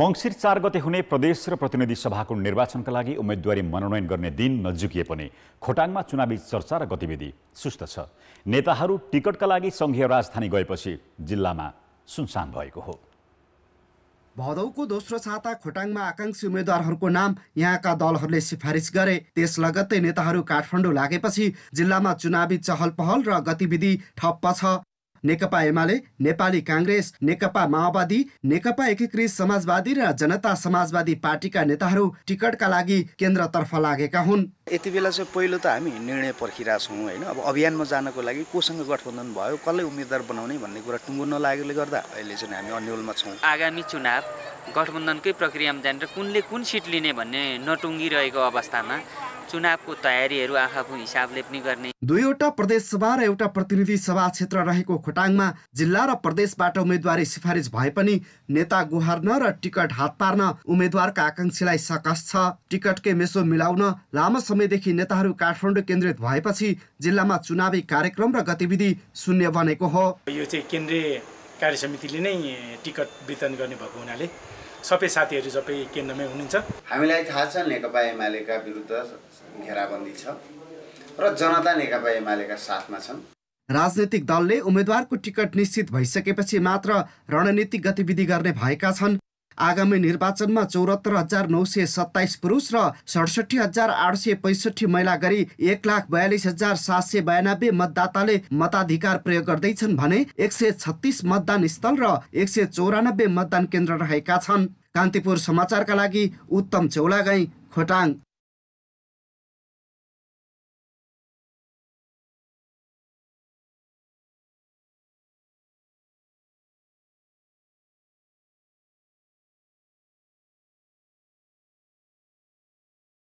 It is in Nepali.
मङ्सिर चार गते हुने प्रदेश र प्रतिनिधि सभाको निर्वाचनका लागि उम्मेद्वारी मनोनयन गर्ने दिन नजिकिए पनि खोटाङमा चुनावी चर्चा र गतिविधि सुस्त छ नेताहरू टिकटका लागि सङ्घीय राजधानी गएपछि जिल्लामा सुनसान भएको हो भदौको दोस्रो साता खोटाङमा आकाङ्क्षी उम्मेद्वारहरूको नाम यहाँका दलहरूले सिफारिस गरे त्यस लगत्तै नेताहरू काठमाडौँ लागेपछि जिल्लामा चुनावी चहल पहल र गतिविधि ठप्प छ नेकपा एमाले नेपाली काङ्ग्रेस नेकपा माओवादी नेकपा एकीकृत समाजवादी र जनता समाजवादी पार्टीका नेताहरू टिकटका लागि केन्द्रतर्फ लागेका हुन् यति बेला चाहिँ पहिलो त हामी निर्णय पर्खिरहेछौँ होइन अब अभियानमा जानको लागि कोसँग गठबन्धन भयो कसलाई उम्मेद्वार बनाउने भन्ने कुरा टुङ्गो नलागेकोले गर्दा अहिले चाहिँ हामी अन्यलमा छौँ आगामी चुनाव गठबन्धनकै प्रक्रियामा जाने र कुनले कुन सिट लिने भन्ने नटुङ्गिरहेको अवस्थामा चुनावको तयारीहरू आफ्नो हिसाबले पनि गर्ने दुईवटा प्रदेश सभा र एउटा प्रतिनिधि सभा क्षेत्र रहेको खोटाङमा जिल्ला र प्रदेशबाट उम्मेद्वारी सिफारिस भए पनि नेता गुहार्न र टिकट हात पार्न उम्मेद्वारका आकाङ्क्षीलाई सकस छ टिकटकै मेसो मिलाउन लामो समयदेखि नेताहरू काठमाडौँ केन्द्रित भएपछि जिल्लामा चुनावी कार्यक्रम र गतिविधि शून्य बनेको हो यो चाहिँ केन्द्रीय कार्य समितिले नै टिकट वितरण गर्ने भएको हुनाले सबै साथीहरू सबै केन्द्रमै हुनुहुन्छ हामीलाई थाहा छ नेकपा एमालेका विरुद्ध घेराबन्दी छ र जनता नेकपा एमालेका साथमा छन् राजनैतिक दलले उम्मेद्वारको टिकट निश्चित भइसकेपछि मात्र रणनीतिक गतिविधि गर्ने भएका छन् आगामी निर्वाचनमा चौरात्तर हजार नौ सय सत्ताइस पुरुष र सडसठी हजार आठ सय पैँसठी महिला गरी एक लाख बयालिस हजार सात सय बयानब्बे मतदाताले मताधिकार प्रयोग गर्दैछन् भने एक सय छत्तिस मतदान स्थल र एक सय चौरानब्बे मतदान केन्द्र रहेका छन् कान्तिपुर समाचारका लागि उत्तम चौलागाई खोटाङ